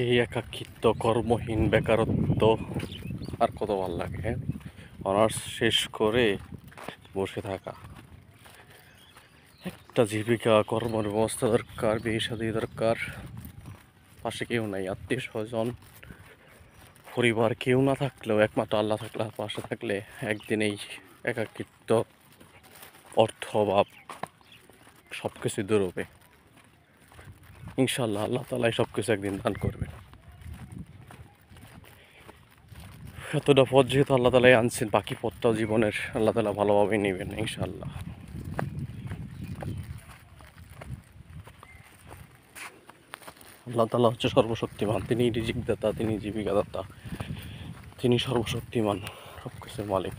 এই একাকিত্ব কর্মহীন বেকারত্ব আর কত ভাল লাগে অনার্স শেষ করে বসে থাকা একটা জীবিকা কর্মের ব্যবস্থা দরকার বিয়ে সাথে দরকার পাশে কেউ নাই আত্মীয় স্বজন পরিবার কেউ না থাকলেও একমাত্র আল্লাহ থাকলে পাশে থাকলে একদিনেই একাকিত্ব অর্থ অভাব সব কিছু দূর হবে ইনশাল্লাহ আল্লাহ তালাই সব কিছু একদিন দান করবে এতটা পথ যেহেতু আল্লাহ তালাই আনছেন বাকি পথটাও জীবনের আল্লাহ তালা ভালোভাবে নেবেন ইনশাল্লাহ আল্লাহ তালা হচ্ছে সর্বশক্তিমান তিনি রিজিক দাতা তিনি জীবিকা দাতা তিনি সর্বশক্তিমান সব কিছুর মালিক